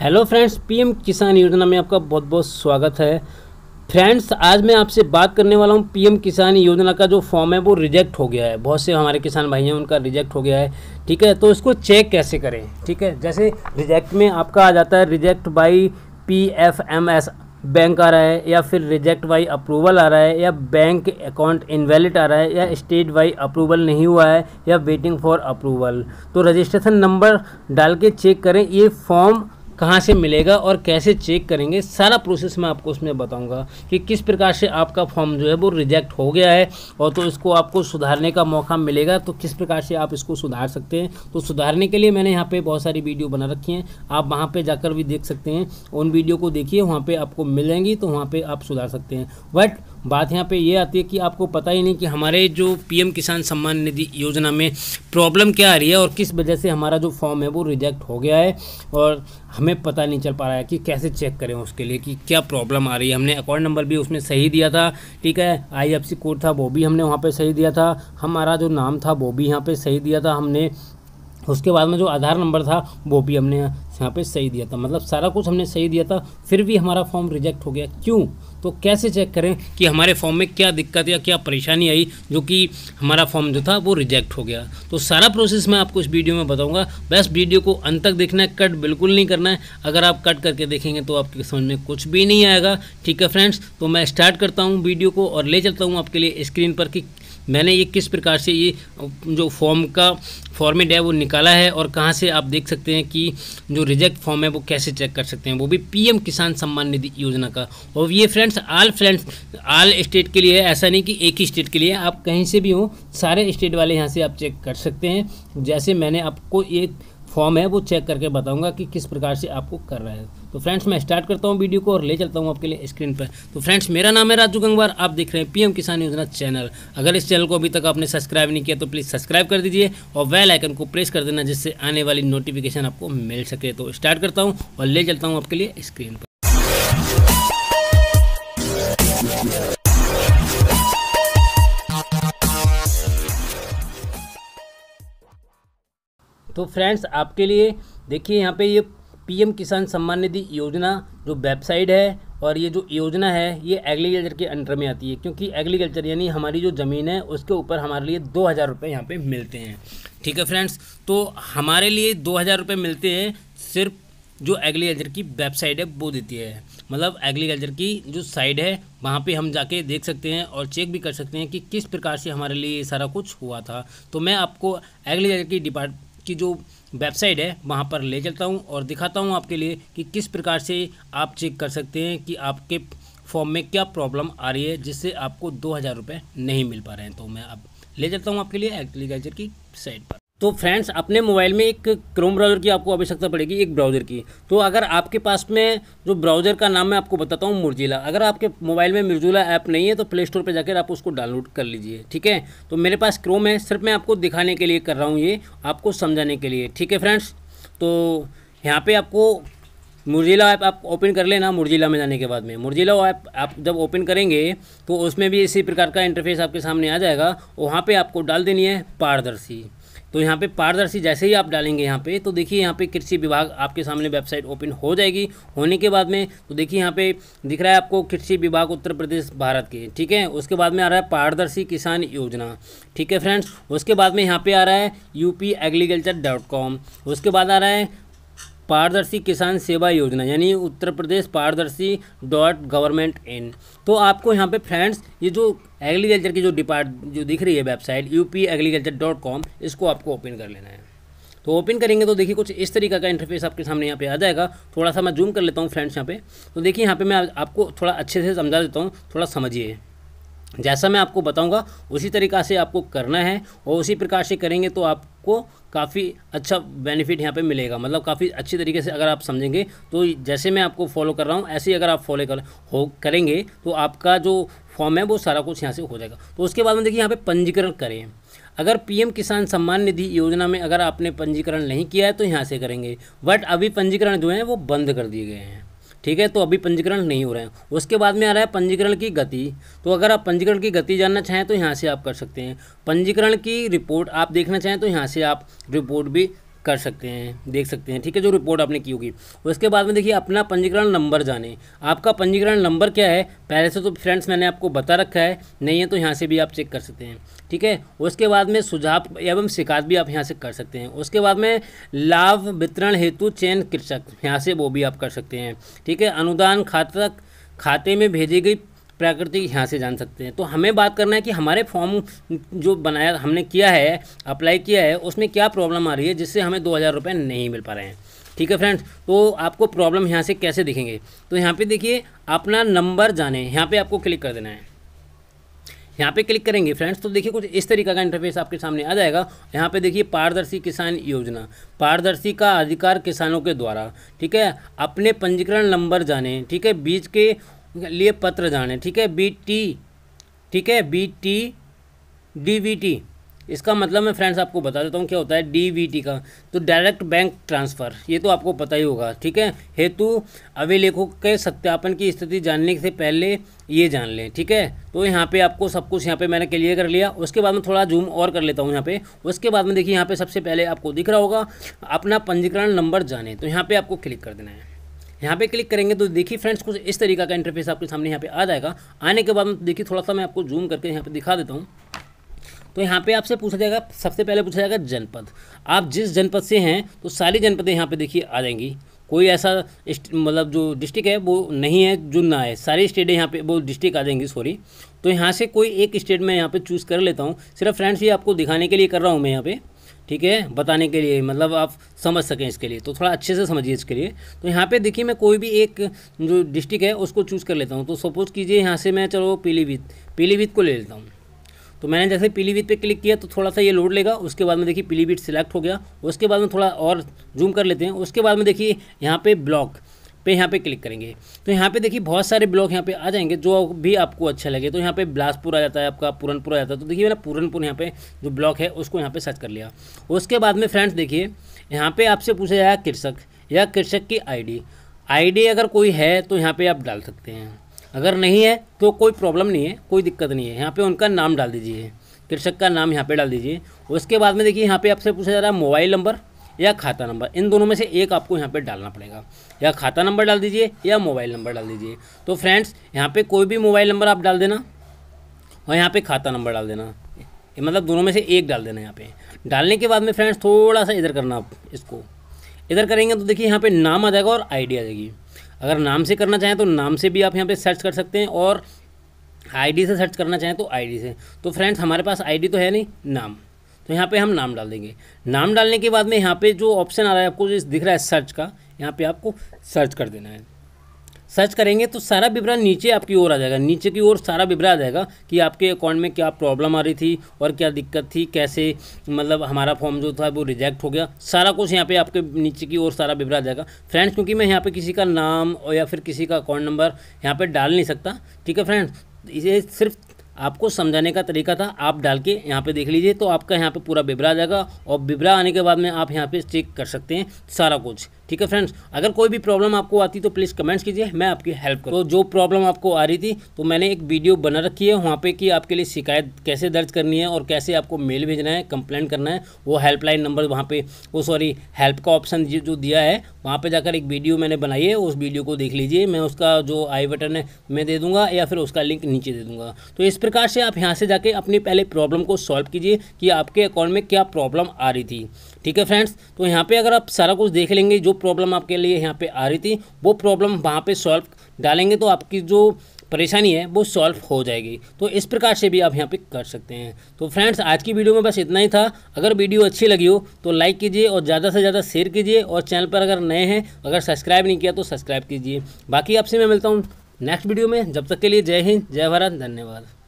hello friends PM किसान योजना में आपका बहुत बहुत स्वागत है फ्रेंड्स आज मैं आपसे बात करने वाला हूं पीएम किसान योजना का जो फॉर्म है वो रिजेक्ट हो गया है बहुत से हमारे किसान भाई हैं उनका रिजेक्ट हो गया है ठीक है तो इसको चेक कैसे करें ठीक है जैसे रिजेक्ट में आपका आ जाता है reject by P F M S bank आ रहा है या फिर रिजेक्ट बाई अप्रूवल आ रहा है या बैंक अकाउंट इनवैलिड आ रहा है या स्टेट बाई अप्रूवल नहीं हुआ है या वेटिंग फॉर अप्रूवल तो रजिस्ट्रेशन नंबर डाल के चेक करें ये फॉर्म कहाँ से मिलेगा और कैसे चेक करेंगे सारा प्रोसेस मैं आपको उसमें बताऊंगा कि किस प्रकार से आपका फॉर्म जो है वो रिजेक्ट हो गया है और तो इसको आपको सुधारने का मौका मिलेगा तो किस प्रकार से आप इसको सुधार सकते हैं तो सुधारने के लिए मैंने यहाँ पे बहुत सारी वीडियो बना रखी हैं आप वहाँ पर जाकर भी देख सकते हैं उन वीडियो को देखिए वहाँ पर आपको मिल जाएंगी तो वहाँ पर आप सुधार सकते हैं बट बात यहाँ पे ये आती है कि आपको पता ही नहीं कि हमारे जो पीएम किसान सम्मान निधि योजना में प्रॉब्लम क्या आ रही है और किस वजह से हमारा जो फॉर्म है वो रिजेक्ट हो गया है और हमें पता नहीं चल पा रहा है कि कैसे चेक करें उसके लिए कि क्या प्रॉब्लम आ रही है हमने अकाउंट नंबर भी उसमें सही दिया था ठीक है आई कोड था वो भी हमने वहाँ पर सही दिया था हमारा जो नाम था वो भी यहाँ पर सही दिया था हमने उसके बाद में जो आधार नंबर था वो भी हमने यहाँ पे सही दिया था मतलब सारा कुछ हमने सही दिया था फिर भी हमारा फॉर्म रिजेक्ट हो गया क्यों तो कैसे चेक करें कि हमारे फॉर्म में क्या दिक्कत या क्या परेशानी आई जो कि हमारा फॉर्म जो था वो रिजेक्ट हो गया तो सारा प्रोसेस मैं आपको इस वीडियो में बताऊँगा बस वीडियो को अंत तक देखना है कट बिल्कुल नहीं करना है अगर आप कट करके देखेंगे तो आपके समझ में कुछ भी नहीं आएगा ठीक है फ्रेंड्स तो मैं स्टार्ट करता हूँ वीडियो को और ले चलता हूँ आपके लिए स्क्रीन पर कि मैंने ये किस प्रकार से ये जो फॉर्म का फॉर्मेट है वो निकाला है और कहाँ से आप देख सकते हैं कि जो रिजेक्ट फॉर्म है वो कैसे चेक कर सकते हैं वो भी पीएम किसान सम्मान निधि योजना का और ये friends all friends all state के लिए है ऐसा नहीं कि एक ही स्टेट के लिए आप कहीं से भी हो सारे स्टेट वाले यहाँ से आप चेक कर सकते हैं जैसे मैंने आपको एक फॉर्म है वो चेक करके बताऊँगा कि किस प्रकार से आपको कर रहा है तो फ्रेंड्स मैं स्टार्ट करता हूँ वीडियो को और ले चलता हूँ आपके लिए स्क्रीन पर तो फ्रेंड्स मेरा नाम है राजू गंगवार आप देख रहे हैं पीएम किसान योजना चैनल अगर इस चैनल को अभी तक आपने सब्सक्राइब नहीं किया तो प्लीज़ सब्सक्राइब कर दीजिए और वेल आइकन को प्रेस कर देना जिससे आने वाली नोटिफिकेशन आपको मिल सके तो स्टार्ट करता हूँ और ले चलता हूँ आपके लिए स्क्रीन पर तो फ्रेंड्स आपके लिए देखिए यहाँ पे ये पीएम किसान सम्मान निधि योजना जो वेबसाइट है और ये जो योजना है ये एग्रीकल्चर के अंडर में आती है क्योंकि एग्रीकल्चर यानी हमारी जो ज़मीन है उसके ऊपर हमारे लिए दो हज़ार रुपये यहाँ पर मिलते हैं ठीक है फ्रेंड्स तो हमारे लिए दो हज़ार रुपये मिलते हैं सिर्फ जो एग्रीकल्चर की वेबसाइट है वो देती है मतलब एग्रीकल्चर की जो साइड है वहाँ पे हम जाके देख सकते हैं और चेक भी कर सकते हैं कि किस प्रकार से हमारे लिए ये सारा कुछ हुआ था तो मैं आपको एग्रीकल्चर की डिपार्ट की जो वेबसाइट है वहाँ पर ले चलता हूँ और दिखाता हूँ आपके लिए कि किस प्रकार से आप चेक कर सकते हैं कि आपके फॉर्म में क्या प्रॉब्लम आ रही है जिससे आपको दो हज़ार रुपये नहीं मिल पा रहे हैं तो मैं अब ले चलता हूँ आपके लिए एग्रीकल्चर की साइट पर तो फ्रेंड्स अपने मोबाइल में एक क्रोम ब्राउज़र की आपको आवश्यकता पड़ेगी एक ब्राउज़र की तो अगर आपके पास में जो ब्राउज़र का नाम मैं आपको बताता हूँ मुरजिला अगर आपके मोबाइल में मिर्जुला ऐप नहीं है तो प्ले स्टोर पर जाकर आप उसको डाउनलोड कर लीजिए ठीक है तो मेरे पास क्रोम है सिर्फ मैं आपको दिखाने के लिए कर रहा हूँ ये आपको समझाने के लिए ठीक है फ्रेंड्स तो यहाँ पर आपको मुरजिला ऐप आप ओपन कर लेना मुरजिला में जाने के बाद में मुरजिला ऐप आप जब ओपन करेंगे तो उसमें भी इसी प्रकार का इंटरफेस आपके सामने आ जाएगा वहाँ पे आपको डाल देनी है पारदर्शी तो यहाँ पे पारदर्शी जैसे ही आप डालेंगे यहाँ पे तो देखिए यहाँ पे कृषि विभाग आपके सामने वेबसाइट ओपन हो जाएगी होने के बाद में तो देखिए यहाँ पे दिख रहा है आपको कृषि विभाग उत्तर प्रदेश भारत के ठीक है उसके बाद में आ रहा है पारदर्शी किसान योजना ठीक है फ्रेंड्स उसके बाद में यहाँ पे आ रहा है यूपी एग्रीकल्चर डॉट कॉम उसके बाद आ रहा है पारदर्शी किसान सेवा योजना यानी उत्तर प्रदेश पारदर्शी डॉट गवर्नमेंट इन तो आपको यहाँ पे फ्रेंड्स ये जो एग्रीकल्चर की जो डिपार्ट जो दिख रही है वेबसाइट यू इसको आपको ओपन कर लेना है तो ओपन करेंगे तो देखिए कुछ इस तरीका का इंटरफेस आपके सामने यहाँ पे आ जाएगा थोड़ा सा मैं जूम कर लेता हूँ फ्रेंड्स यहाँ पे तो देखिए यहाँ पे मैं आपको थोड़ा अच्छे से समझा देता हूँ थोड़ा समझिए जैसा मैं आपको बताऊँगा उसी तरीका से आपको करना है और उसी प्रकार से करेंगे तो आपको काफ़ी अच्छा बेनिफिट यहाँ पे मिलेगा मतलब काफ़ी अच्छी तरीके से अगर आप समझेंगे तो जैसे मैं आपको फॉलो कर रहा हूँ ऐसे ही अगर आप फॉलो कर हो करेंगे तो आपका जो फॉर्म है वो सारा कुछ यहाँ से हो जाएगा तो उसके बाद में देखिए यहाँ पे पंजीकरण करें अगर पीएम किसान सम्मान निधि योजना में अगर आपने पंजीकरण नहीं किया है तो यहाँ से करेंगे बट अभी पंजीकरण जो है वो बंद कर दिए गए हैं ठीक है तो अभी पंजीकरण नहीं हो रहे हैं उसके बाद में आ रहा है पंजीकरण की गति तो अगर आप पंजीकरण की गति जानना चाहें तो यहाँ से आप कर सकते हैं पंजीकरण की रिपोर्ट आप देखना चाहें तो यहाँ से आप रिपोर्ट भी कर सकते हैं देख सकते हैं ठीक है जो रिपोर्ट आपने की होगी उसके बाद में देखिए अपना पंजीकरण नंबर जाने आपका पंजीकरण नंबर क्या है पहले से तो फ्रेंड्स मैंने आपको बता रखा है नहीं है तो यहाँ से भी आप चेक कर सकते हैं ठीक है उसके बाद में सुझाव एवं शिकायत भी आप यहाँ से कर सकते हैं उसके बाद में लाभ वितरण हेतु चयन कृषक यहाँ से वो भी आप कर सकते हैं ठीक है अनुदान खाता खाते में भेजी गई प्राकृतिक यहाँ से जान सकते हैं तो हमें बात करना है कि हमारे फॉर्म जो बनाया हमने किया है अप्लाई किया है उसमें क्या प्रॉब्लम आ रही है जिससे हमें दो हज़ार रुपये नहीं मिल पा रहे हैं ठीक है फ्रेंड्स तो आपको प्रॉब्लम यहाँ से कैसे दिखेंगे तो यहाँ पे देखिए अपना नंबर जाने यहाँ पे आपको क्लिक कर देना है यहाँ पे क्लिक करेंगे फ्रेंड्स तो देखिए कुछ इस तरीका का इंटरफेस आपके सामने आ जाएगा यहाँ पे देखिए पारदर्शी किसान योजना पारदर्शी का अधिकार किसानों के द्वारा ठीक है अपने पंजीकरण नंबर जाने ठीक है बीज के लिए पत्र जाने ठीक है बी टी ठीक है B T D V T इसका मतलब मैं फ्रेंड्स आपको बता देता हूँ क्या होता है टी का तो डायरेक्ट बैंक ट्रांसफ़र ये तो आपको पता ही होगा ठीक है हेतु अभिलेखों के सत्यापन की स्थिति जानने से पहले ये जान लें ठीक है तो यहाँ पे आपको सब कुछ यहाँ पे मैंने क्लियर कर लिया उसके बाद में थोड़ा जूम और कर लेता हूँ यहाँ पे उसके बाद में देखिए यहाँ पर सबसे पहले आपको दिख रहा होगा अपना पंजीकरण नंबर जाने तो यहाँ पर आपको क्लिक कर देना है यहाँ पे क्लिक करेंगे तो देखिए फ्रेंड्स कुछ इस तरीका का इंटरफेस आपके सामने यहाँ पे आ जाएगा आने के बाद देखिए थोड़ा सा मैं आपको जूम करके यहाँ पे दिखा देता हूँ तो यहाँ पे आपसे पूछा जाएगा सबसे पहले पूछा जाएगा जनपद आप जिस जनपद से हैं तो सारी जनपदें यहाँ पे देखिए आ जाएंगी कोई ऐसा मतलब जो डिस्ट्रिक्ट है वो नहीं है जो ना है सारी स्टेट यहाँ पे वो डिस्ट्रिक्ट आ जाएंगी सॉरी तो यहाँ से कोई एक स्टेट मैं यहाँ पे चूज़ कर लेता हूँ सिर्फ फ्रेंड्स ये आपको दिखाने के लिए कर रहा हूँ मैं यहाँ पे ठीक है बताने के लिए मतलब आप समझ सकें इसके लिए तो थोड़ा अच्छे से समझिए इसके लिए तो यहाँ पे देखिए मैं कोई भी एक जो डिस्ट्रिक्ट है उसको चूज़ कर लेता हूँ तो सपोज़ कीजिए यहाँ से मैं चलो पीलीभीत पीलीभीत को ले लेता हूँ तो मैंने जैसे पीलीभीत पे क्लिक किया तो थोड़ा सा ये लोड लेगा उसके बाद में देखिए पीलीभीत सिलेक्ट हो गया उसके बाद में थोड़ा और जूम कर लेते हैं उसके बाद में देखिए यहाँ पर ब्लॉक पे यहाँ पे क्लिक करेंगे तो यहाँ पे देखिए बहुत सारे ब्लॉक यहाँ पे आ जाएंगे जो भी आपको अच्छा लगे तो यहाँ पे बिलासपुर आ जाता है आपका पूरनपुर आ जाता है तो देखिए मैंने पूरनपुर यहाँ पे जो ब्लॉक है उसको यहाँ पे सर्च कर लिया उसके बाद में फ्रेंड्स देखिए यहाँ पे आपसे पूछा जाएगा कृषक या कृषक की आई डी अगर कोई है तो यहाँ पर आप डाल सकते हैं अगर नहीं है तो कोई प्रॉब्लम नहीं है कोई दिक्कत नहीं है यहाँ पर उनका नाम डाल दीजिए कृषक का नाम यहाँ पे डाल दीजिए उसके बाद में देखिए यहाँ पे आपसे पूछा जा रहा है मोबाइल नंबर या खाता नंबर इन दोनों में से एक आपको यहाँ पर डालना पड़ेगा या खाता नंबर डाल दीजिए या मोबाइल नंबर डाल दीजिए तो फ्रेंड्स यहाँ पर कोई भी मोबाइल नंबर आप डाल देना और यहाँ पर खाता नंबर डाल देना मतलब दोनों में से एक डाल देना यहाँ पे डालने के बाद में फ्रेंड्स थोड़ा सा इधर करना आप इसको इधर करेंगे तो देखिए यहाँ पर नाम आ जाएगा और आईडी आ जाएगी अगर नाम से करना चाहें तो नाम से भी आप यहाँ पर सर्च कर सकते हैं और आई से सर्च करना चाहें तो आई से तो फ्रेंड्स हमारे पास आई तो है नहीं नाम तो यहाँ पे हम नाम डाल देंगे नाम डालने के बाद में यहाँ पे जो ऑप्शन आ रहा है आपको जो दिख रहा है सर्च का यहाँ पे आपको सर्च कर देना है सर्च करेंगे तो सारा विवरण नीचे आपकी ओर आ जाएगा नीचे की ओर सारा विवरण आ जाएगा कि आपके अकाउंट में क्या प्रॉब्लम आ रही थी और क्या दिक्कत थी कैसे मतलब हमारा फॉर्म जो था वो रिजेक्ट हो गया सारा कुछ यहाँ पे आपके नीचे की ओर सारा विवरण आ जाएगा फ्रेंड्स क्योंकि मैं यहाँ पे किसी का नाम और या फिर किसी का अकाउंट नंबर यहाँ पर डाल नहीं सकता ठीक है फ्रेंड्स ये सिर्फ आपको समझाने का तरीका था आप डाल के यहाँ पे देख लीजिए तो आपका यहाँ पे पूरा बिबरा आ जाएगा और बिबरा आने के बाद में आप यहाँ पे चेक कर सकते हैं सारा कुछ ठीक है फ्रेंड्स अगर कोई भी प्रॉब्लम आपको आती तो प्लीज़ कमेंट्स कीजिए मैं आपकी हेल्प करूँ तो जो प्रॉब्लम आपको आ रही थी तो मैंने एक वीडियो बना रखी है वहाँ पर कि आपके लिए शिकायत कैसे दर्ज करनी है और कैसे आपको मेल भेजना है कंप्लेंट करना है वो हेल्पलाइन नंबर वहाँ पर वो सॉरी हेल्प का ऑप्शन जो दिया है वहाँ पर जाकर एक वीडियो मैंने बनाई है उस वीडियो को देख लीजिए मैं उसका जो आई बटन है मैं दे दूँगा या फिर उसका लिंक नीचे दे दूँगा तो इस प्रकार से आप यहाँ से जाके अपनी पहले प्रॉब्लम को सॉल्व कीजिए कि आपके अकाउंट में क्या प्रॉब्लम आ रही थी ठीक है फ्रेंड्स तो यहाँ पे अगर आप सारा कुछ देख लेंगे जो प्रॉब्लम आपके लिए यहाँ पे आ रही थी वो प्रॉब्लम वहाँ पे सॉल्व डालेंगे तो आपकी जो परेशानी है वो सॉल्व हो जाएगी तो इस प्रकार से भी आप यहाँ पे कर सकते हैं तो फ्रेंड्स आज की वीडियो में बस इतना ही था अगर वीडियो अच्छी लगी हो तो लाइक कीजिए और ज़्यादा से ज़्यादा शेयर कीजिए और चैनल पर अगर नए हैं अगर सब्सक्राइब नहीं किया तो सब्सक्राइब कीजिए बाकी आपसे मैं मिलता हूँ नेक्स्ट वीडियो में जब तक के लिए जय हिंद जय भारत धन्यवाद